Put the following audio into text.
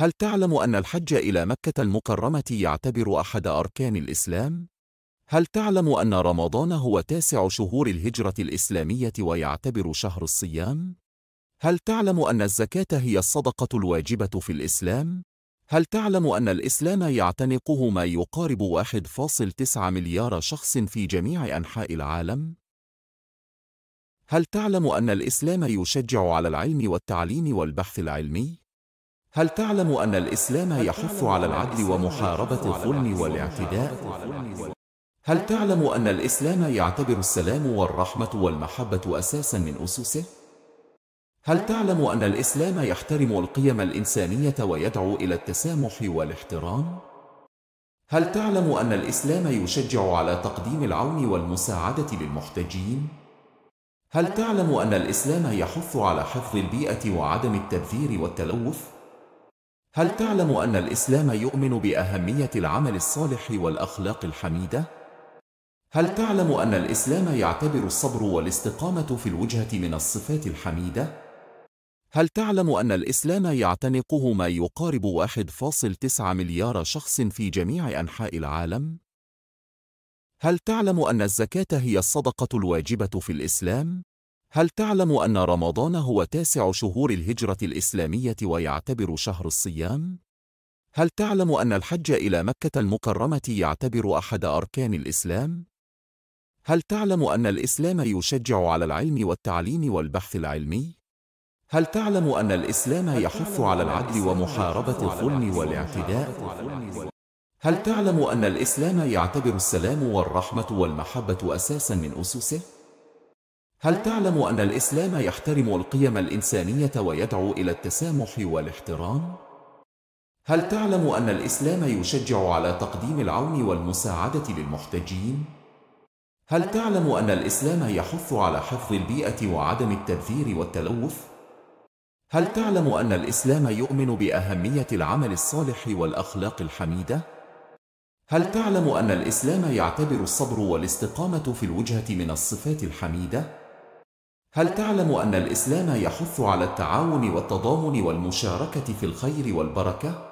هل تعلم أن الحج إلى مكة المكرمة يعتبر أحد أركان الإسلام؟ هل تعلم أن رمضان هو تاسع شهور الهجرة الإسلامية ويعتبر شهر الصيام؟ هل تعلم أن الزكاة هي الصدقة الواجبة في الإسلام؟ هل تعلم أن الإسلام يعتنقه ما يقارب 1.9 مليار شخص في جميع أنحاء العالم؟ هل تعلم أن الإسلام يشجع على العلم والتعليم والبحث العلمي؟ هل تعلم أن الإسلام يحث على العدل ومحاربة الظلم والاعتداء؟ هل تعلم أن الإسلام يعتبر السلام والرحمة والمحبة أساسا من أسسه؟ هل تعلم أن الإسلام يحترم القيم الإنسانية ويدعو إلى التسامح والاحترام؟ هل تعلم أن الإسلام يشجع على تقديم العون والمساعدة للمحتاجين؟ هل تعلم أن الإسلام يحث على حفظ البيئة وعدم التبذير والتلوث؟ هل تعلم أن الإسلام يؤمن بأهمية العمل الصالح والأخلاق الحميدة؟ هل تعلم أن الإسلام يعتبر الصبر والاستقامة في الوجهة من الصفات الحميدة؟ هل تعلم أن الإسلام يعتنقه ما يقارب 1.9 مليار شخص في جميع أنحاء العالم؟ هل تعلم أن الزكاة هي الصدقة الواجبة في الإسلام؟ هل تعلم أن رمضان هو تاسع شهور الهجرة الإسلامية ويعتبر شهر الصيام؟ هل تعلم أن الحج إلى مكة المكرمة يعتبر أحد أركان الإسلام؟ هل تعلم أن الإسلام يشجع على العلم والتعليم والبحث العلمي؟ هل تعلم أن الإسلام يحث على العدل ومحاربة الظلم والاعتداء؟ هل تعلم أن الإسلام يعتبر السلام والرحمة والمحبة أساساً من أسسه؟ هل تعلم أن الإسلام يحترم القيم الإنسانية ويدعو إلى التسامح والاحترام؟ هل تعلم أن الإسلام يشجع على تقديم العون والمساعدة للمحتجين؟ هل تعلم أن الإسلام يحث على حفظ البيئة وعدم التبذير والتلوث؟ هل تعلم أن الإسلام يؤمن بأهمية العمل الصالح والأخلاق الحميدة؟ هل تعلم أن الإسلام يعتبر الصبر والاستقامة في الوجهة من الصفات الحميدة؟ هل تعلم أن الإسلام يحث على التعاون والتضامن والمشاركة في الخير والبركة؟